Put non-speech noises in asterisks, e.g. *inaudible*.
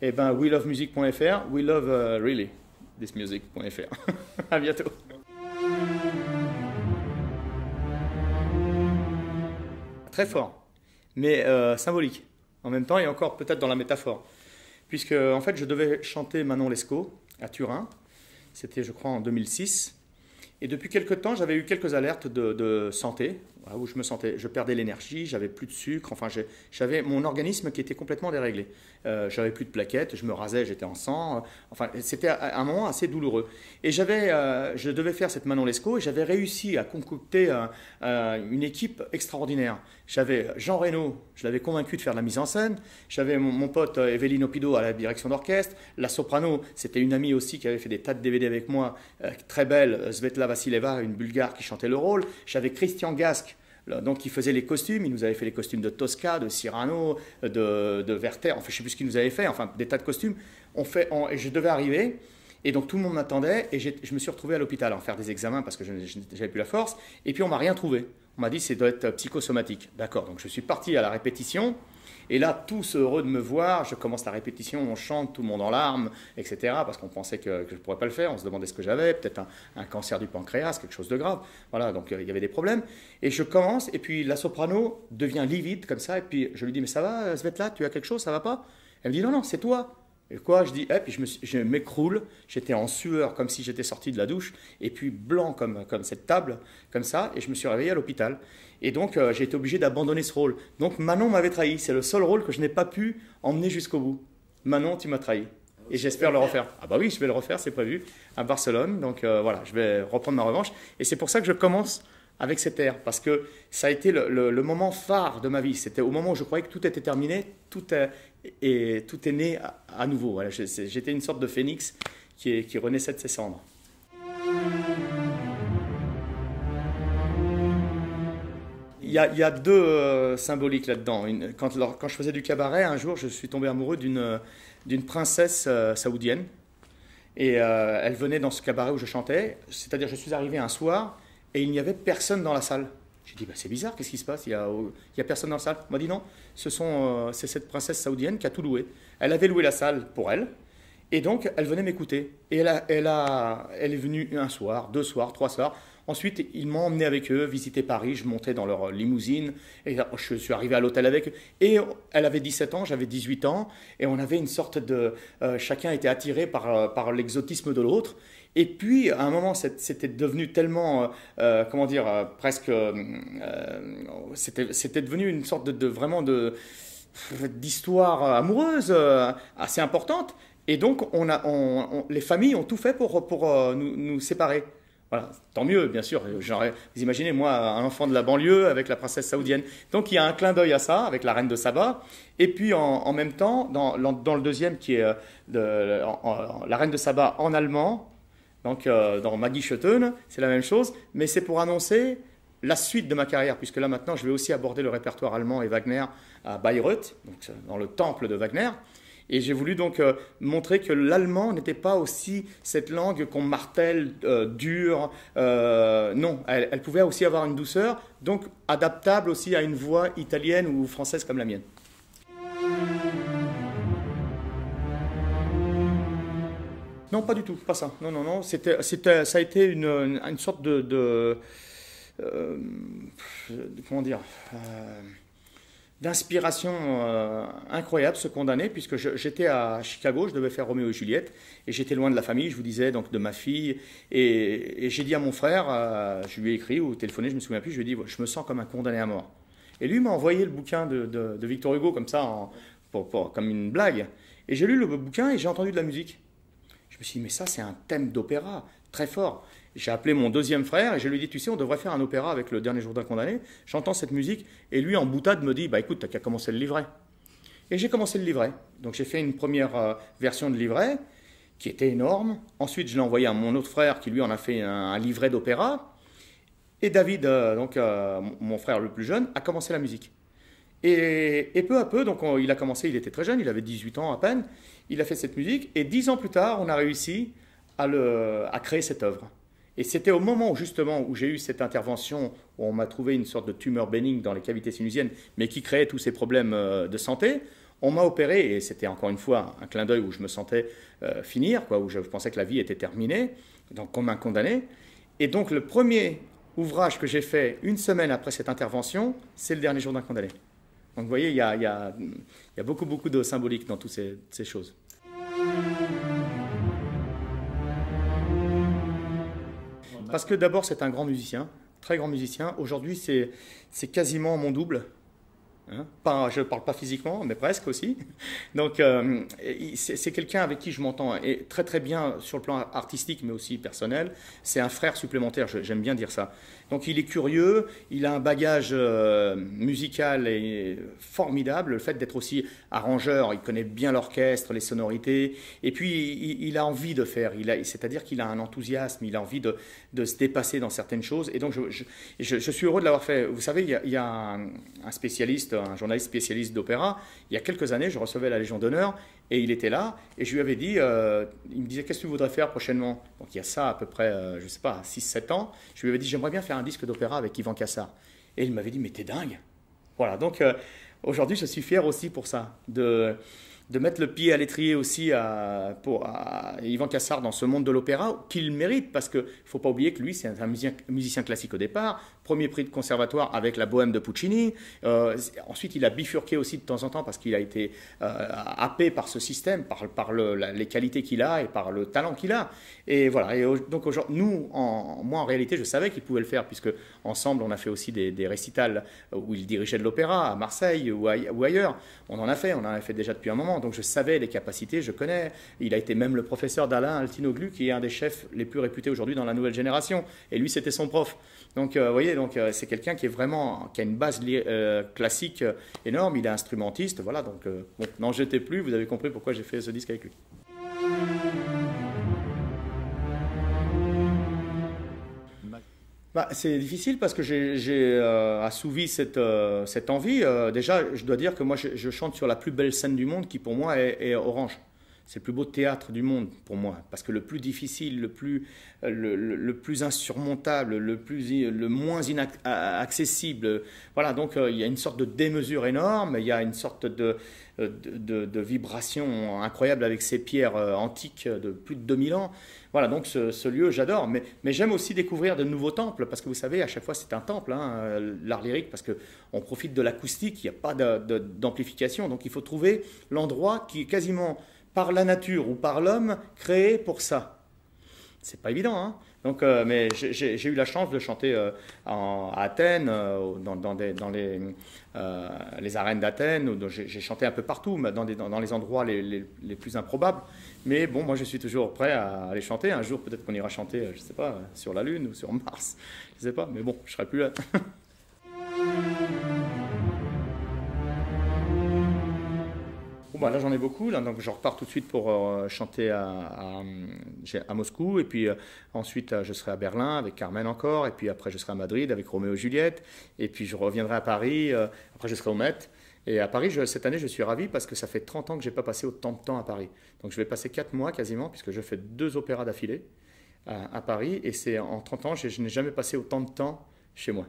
eh ben, welovemusic.fr, we love uh, really this music.fr. *laughs* à bientôt. Très fort, mais euh, symbolique en même temps et encore peut-être dans la métaphore. Puisque en fait, je devais chanter Manon Lescaut à Turin. C'était, je crois, en 2006. Et depuis quelques temps, j'avais eu quelques alertes de santé où je me sentais, je perdais l'énergie, j'avais plus de sucre, enfin j'avais mon organisme qui était complètement déréglé. Euh, j'avais plus de plaquettes, je me rasais, j'étais en sang. Euh, enfin, c'était un moment assez douloureux. Et j'avais, euh, je devais faire cette Manon Lescaut et j'avais réussi à concocter une équipe extraordinaire. J'avais Jean Reynaud, je l'avais convaincu de faire la mise en scène. J'avais mon, pote Evelyne Opido à la direction d'orchestre. La soprano, c'était une amie aussi qui avait fait des tas de DVD avec moi, très belle, Svetla Vasileva, une bulgare qui chantait le rôle. J'avais Christian Gasque donc il faisait les costumes, il nous avait fait les costumes de Tosca, de Cyrano, de, de Werther, enfin je ne sais plus ce qu'il nous avait fait, enfin des tas de costumes. On fait, et je devais arriver, et donc tout le monde m'attendait, et je me suis retrouvé à l'hôpital à en faire des examens parce que je n'avais plus la force, et puis on m'a rien trouvé. On m'a dit c'est doit être psychosomatique. D'accord, donc je suis parti à la répétition. Et là, tous heureux de me voir, je commence la répétition, on chante, tout le monde en larmes, etc. Parce qu'on pensait que, je ne pourrais pas le faire, on se demandait ce que j'avais, peut-être un, cancer du pancréas, quelque chose de grave. Voilà, donc euh, il y avait des problèmes. Et je commence, et puis la soprano devient livide comme ça, et puis je lui dis, mais ça va, Svetla, tu as quelque chose, ça va pas Elle me dit, non, non, c'est toi. Et quoi Je dis, hop, je m'écroule, j'étais en sueur comme si j'étais sorti de la douche, et puis blanc comme, cette table, comme ça, et je me suis réveillé à l'hôpital. Et donc euh, j'ai été obligé d'abandonner ce rôle. Donc Manon m'avait trahi, c'est le seul rôle que je n'ai pas pu emmener jusqu'au bout. Manon, tu m'as trahi. Et j'espère le refaire. Ah bah oui, je vais le refaire, c'est prévu, à Barcelone. Donc euh, voilà, je vais reprendre ma revanche. Et c'est pour ça que je commence avec cette air, parce que ça a été le, moment phare de ma vie. C'était au moment où je croyais que tout était terminé, tout est, et tout est né à, nouveau. Voilà, J'étais une sorte de phénix qui, qui renaissait de ses cendres. Il y, a, il y a deux euh, symboliques là-dedans. Quand, quand, je faisais du cabaret, un jour, je suis tombé amoureux d'une euh, princesse euh, saoudienne. Et elle venait dans ce cabaret où je chantais. C'est-à-dire, je suis arrivé un soir, et il n'y avait personne dans la salle. J'ai dit, bah, c'est bizarre, qu'est-ce qui se passe Il n'y a, personne dans la salle. On m'a dit, non, euh, c'est cette princesse saoudienne qui a tout loué. Elle avait loué la salle pour elle, et donc elle venait m'écouter. Et elle, a, elle est venue un soir, deux soirs, trois soirs. Ensuite, ils m'ont emmené avec eux visiter Paris. Je montais dans leur limousine et je suis arrivé à l'hôtel avec eux. Et elle avait 17 ans, j'avais 18 ans. Et on avait une sorte de. Euh, chacun était attiré par, euh, par l'exotisme de l'autre. Et puis, à un moment, c'était devenu tellement, euh, comment dire, presque, c'était devenu une sorte de, vraiment de d'histoire amoureuse assez importante. Et donc, on a, les familles ont tout fait pour, pour nous séparer. Voilà, tant mieux, bien sûr. Vous imaginez, moi, un enfant de la banlieue avec la princesse saoudienne. Donc il y a un clin d'œil à ça, avec la reine de Saba. Et puis en, même temps, dans, le deuxième, qui est euh, la reine de Saba en allemand, donc euh, dans Maggie Schotten, c'est la même chose, mais c'est pour annoncer la suite de ma carrière, puisque là maintenant, je vais aussi aborder le répertoire allemand et Wagner à Bayreuth, donc euh, dans le temple de Wagner. Et j'ai voulu donc euh, montrer que l'allemand n'était pas aussi cette langue qu'on martèle euh, dure. Euh, non, elle, pouvait aussi avoir une douceur, donc adaptable aussi à une voix italienne ou française comme la mienne. Non, pas du tout, pas ça. Non, non, non. C'était, c'était, ça a été une, une sorte de, de comment dire d'inspiration euh, incroyable se condamné, puisque j'étais à Chicago, je devais faire Roméo et Juliette, et j'étais loin de la famille, je vous disais, donc de ma fille, et, j'ai dit à mon frère, euh, je lui ai écrit ou téléphoné, je me souviens plus, je lui ai dit, je me sens comme un condamné à mort. Et lui m'a envoyé le bouquin de, Victor Hugo, comme ça, comme une blague. Et j'ai lu le bouquin et j'ai entendu de la musique. Je me suis dit, mais ça, c'est un thème d'opéra très fort. J'ai appelé mon deuxième frère et je lui ai dit, tu sais, on devrait faire un opéra avec le dernier jour d'un condamné. J'entends cette musique et lui, en boutade, me dit, bah écoute, t'as qu'à commencer le livret. Et j'ai commencé le livret. Donc j'ai fait une première euh, version de livret qui était énorme. Ensuite, je l'ai envoyé à mon autre frère qui lui en a fait un, livret d'opéra. Et David, euh, donc euh, mon frère le plus jeune, a commencé la musique. Et, et peu à peu, donc il a commencé, il était très jeune, il avait 18 ans à peine, il a fait cette musique. Et dix ans plus tard, on a réussi à, créer cette œuvre. Et c'était au moment justement où j'ai eu cette intervention, où on m'a trouvé une sorte de tumeur bénigne dans les cavités sinusiennes, mais qui créait tous ces problèmes euh, de santé, on m'a opéré, et c'était encore une fois un clin d'œil où je me sentais euh, finir, quoi, où je pensais que la vie était terminée, donc comme un condamné. Et donc le premier ouvrage que j'ai fait une semaine après cette intervention, c'est le dernier jour d'un condamné. Donc vous voyez, il y a, beaucoup, beaucoup de symbolique dans toutes ces choses. Parce que d'abord, c'est un grand musicien, très grand musicien. Aujourd'hui, c'est quasiment mon double. Hein. je ne parle pas physiquement, mais presque aussi. *laughs* Donc, euh, c'est quelqu'un avec qui je m'entends et très très bien sur le plan artistique, mais aussi personnel. C'est un frère supplémentaire, j'aime bien dire ça. Donc, il est curieux, il a un bagage euh, musical formidable. Le fait d'être aussi arrangeur, il connaît bien l'orchestre, les sonorités, et puis il, a envie de faire. C'est-à-dire qu'il a un enthousiasme, il a envie de, se dépasser dans certaines choses. Et donc, je, suis heureux de l'avoir fait. Vous savez, il y a, un spécialiste un journaliste spécialiste d'opéra. Il y a quelques années, je recevais la Légion d'honneur et il était là et je lui avais dit, euh, il me disait qu'est-ce que tu voudrais faire prochainement Donc il y a ça à peu près, euh, je ne sais pas, 6-7 ans. Je lui avais dit j'aimerais bien faire un disque d'opéra avec Yvan Cassard. Et il m'avait dit mais t'es dingue. Voilà, donc euh, aujourd'hui je suis fier aussi pour ça. de de mettre le pied à l'étrier aussi à, pour, Yvan Cassard dans ce monde de l'opéra qu'il mérite parce qu'il ne faut pas oublier que lui, c'est un musicien, classique au départ, premier prix de conservatoire avec la bohème de Puccini. Euh, ensuite, il a bifurqué aussi de temps en temps parce qu'il a été euh, happé par ce système, par, par les qualités qu'il a et par le talent qu'il a. Et voilà. Et donc, nous, en, moi en réalité, je savais qu'il pouvait le faire puisque ensemble, on a fait aussi des, des récitals où il dirigeait de l'opéra à Marseille ou, ou ailleurs. On en a fait, on en a fait déjà depuis un moment donc je savais les capacités, je connais. Il a été même le professeur d'Alain Altinoglu, qui est un des chefs les plus réputés aujourd'hui dans la nouvelle génération. Et lui, c'était son prof. Donc, euh, vous voyez, donc euh, c'est quelqu'un qui est vraiment qui a une base euh, classique énorme. Il est instrumentiste, voilà. Donc, n'en jetez plus. Vous avez compris pourquoi j'ai fait ce disque avec lui. Bah, c'est difficile parce que j'ai euh, assouvi cette, euh, cette envie. Euh, déjà, je dois dire que moi, je, chante sur la plus belle scène du monde qui, pour moi, est Orange. C'est le plus beau théâtre du monde pour moi, parce que le plus difficile, le plus, euh, le, plus insurmontable, le, plus, le moins inaccessible. Voilà, donc euh, il y a une sorte de démesure énorme, il y a une sorte de, euh, de, vibration incroyable avec ces pierres antiques de plus de 2000 ans. Voilà, donc ce, lieu, j'adore. Mais, j'aime aussi découvrir de nouveaux temples, parce que vous savez, à chaque fois, c'est un temple, hein, l'art lyrique, parce qu'on profite de l'acoustique, il n'y a pas d'amplification. donc il faut trouver l'endroit qui est quasiment par la nature ou par l'homme créé pour ça. C'est pas évident, hein. donc, euh, mais j'ai eu la chance de chanter euh, en, à Athènes, euh, dans, des, dans, les, arènes d'Athènes. J'ai chanté un peu partout, dans, les endroits les, plus improbables. Mais bon, moi, je suis toujours prêt à aller chanter. Un jour, peut-être qu'on ira chanter, je sais pas, sur la Lune ou sur Mars. Je sais pas, mais bon, je serai plus là. *laughs* Bon, bah, là, j'en ai beaucoup. donc, je repars tout de suite pour euh, chanter à, Moscou. Et puis, euh, ensuite, euh, je serai à Berlin avec Carmen encore. Et puis, après, je serai à Madrid avec Roméo et Juliette. Et puis, je reviendrai à Paris. après, je serai au Met. Et à Paris, cette année, je suis ravi parce que ça fait 30 ans que je n'ai pas passé autant de temps à Paris. Donc, je vais passer 4 mois quasiment, puisque je fais deux opéras d'affilée à, Paris. Et c'est en 30 ans, que je n'ai jamais passé autant de temps chez moi.